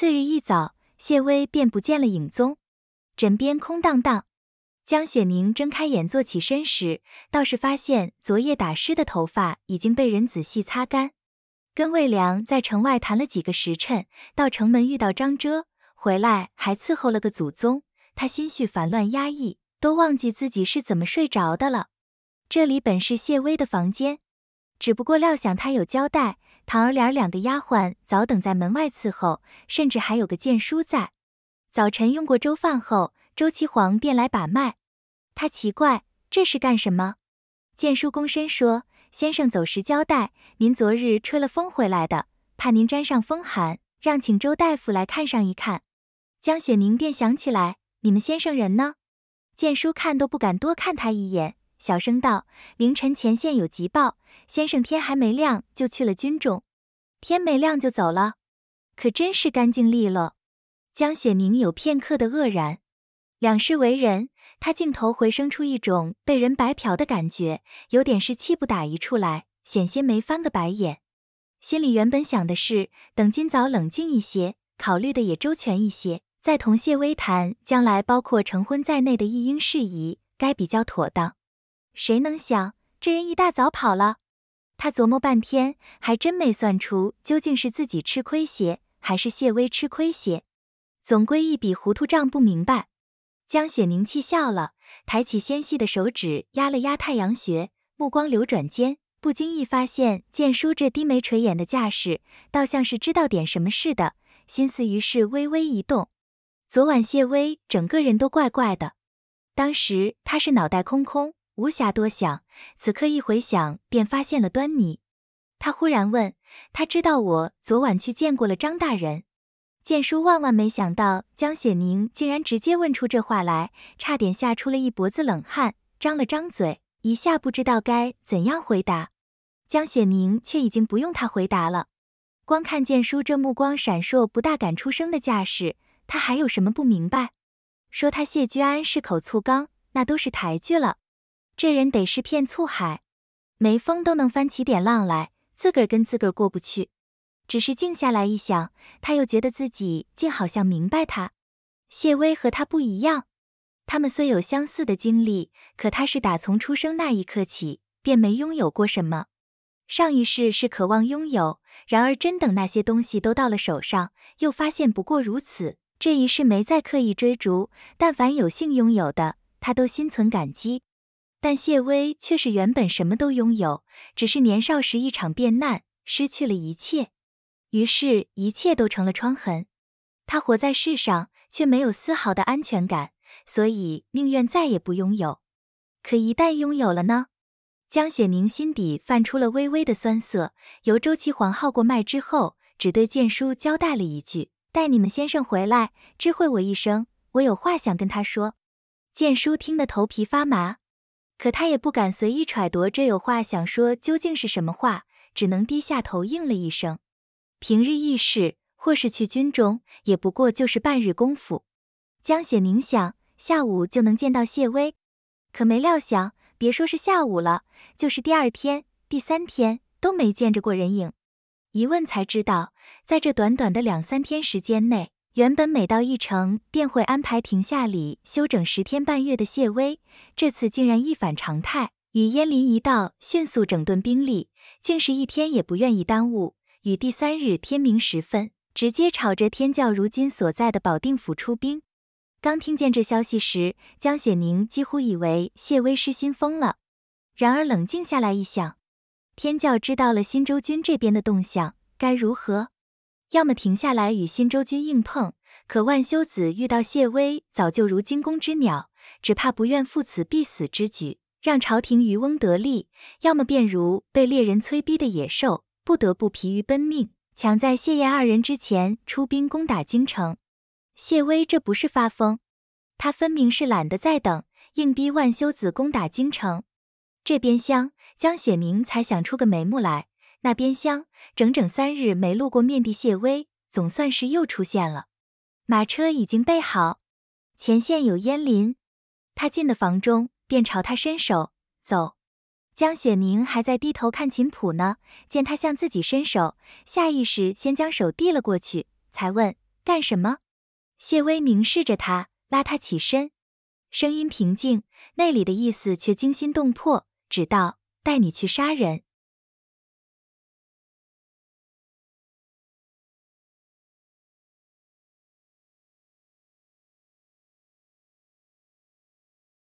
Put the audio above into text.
次日一早，谢威便不见了影踪，枕边空荡荡。江雪凝睁开眼坐起身时，倒是发现昨夜打湿的头发已经被人仔细擦干。跟魏良在城外谈了几个时辰，到城门遇到张遮，回来还伺候了个祖宗。他心绪烦乱压抑，都忘记自己是怎么睡着的了。这里本是谢威的房间，只不过料想他有交代。堂儿俩两个丫鬟早等在门外伺候，甚至还有个剑叔在。早晨用过粥饭后，周七皇便来把脉。他奇怪这是干什么？剑叔躬身说：“先生走时交代，您昨日吹了风回来的，怕您沾上风寒，让请周大夫来看上一看。”江雪宁便想起来，你们先生人呢？剑叔看都不敢多看他一眼。小声道：“凌晨前线有急报，先生天还没亮就去了军中，天没亮就走了，可真是干净利落。”江雪凝有片刻的愕然，两世为人，他镜头回生出一种被人白嫖的感觉，有点是气不打一处来，险些没翻个白眼。心里原本想的是，等今早冷静一些，考虑的也周全一些，再同谢微谈将来包括成婚在内的一应事宜，该比较妥当。谁能想这人一大早跑了？他琢磨半天，还真没算出究竟是自己吃亏些，还是谢威吃亏些。总归一笔糊涂账，不明白。江雪凝气笑了，抬起纤细的手指压了压太阳穴，目光流转间，不经意发现剑叔这低眉垂眼的架势，倒像是知道点什么似的。心思于是微微一动。昨晚谢威整个人都怪怪的，当时他是脑袋空空。无暇多想，此刻一回想，便发现了端倪。他忽然问：“他知道我昨晚去见过了张大人。”建叔万万没想到江雪宁竟然直接问出这话来，差点吓出了一脖子冷汗，张了张嘴，一下不知道该怎样回答。江雪宁却已经不用他回答了，光看建叔这目光闪烁、不大敢出声的架势，他还有什么不明白？说他谢居安是口醋缸，那都是抬举了。这人得是片醋海，没风都能翻起点浪来，自个儿跟自个儿过不去。只是静下来一想，他又觉得自己竟好像明白他。谢威和他不一样，他们虽有相似的经历，可他是打从出生那一刻起便没拥有过什么。上一世是渴望拥有，然而真等那些东西都到了手上，又发现不过如此。这一世没再刻意追逐，但凡有幸拥有的，他都心存感激。但谢威却是原本什么都拥有，只是年少时一场变难，失去了一切，于是一切都成了疮痕。他活在世上，却没有丝毫的安全感，所以宁愿再也不拥有。可一旦拥有了呢？江雪凝心底泛出了微微的酸涩。由周琦皇号过脉之后，只对剑叔交代了一句：“待你们先生回来，知会我一声，我有话想跟他说。”剑叔听得头皮发麻。可他也不敢随意揣度，这有话想说究竟是什么话，只能低下头应了一声。平日议事或是去军中，也不过就是半日功夫。江雪凝想下午就能见到谢威，可没料想，别说是下午了，就是第二天、第三天都没见着过人影。一问才知道，在这短短的两三天时间内。原本每到一城便会安排停下礼休整十天半月的谢威，这次竟然一反常态，与燕林一道迅速整顿兵力，竟是一天也不愿意耽误。与第三日天明时分，直接朝着天教如今所在的保定府出兵。刚听见这消息时，江雪宁几乎以为谢威失心疯了。然而冷静下来一想，天教知道了新州军这边的动向，该如何？要么停下来与新州军硬碰，可万修子遇到谢威，早就如惊弓之鸟，只怕不愿赴此必死之举，让朝廷渔翁得利；要么便如被猎人催逼的野兽，不得不疲于奔命，抢在谢燕二人之前出兵攻打京城。谢威这不是发疯，他分明是懒得再等，硬逼万修子攻打京城。这边厢江雪凝才想出个眉目来。那边厢，整整三日没露过面的谢威，总算是又出现了。马车已经备好，前线有烟林。他进的房中，便朝他伸手，走。江雪宁还在低头看琴谱呢，见他向自己伸手，下意识先将手递了过去，才问干什么。谢威凝视着他，拉他起身，声音平静，内里的意思却惊心动魄，只道带你去杀人。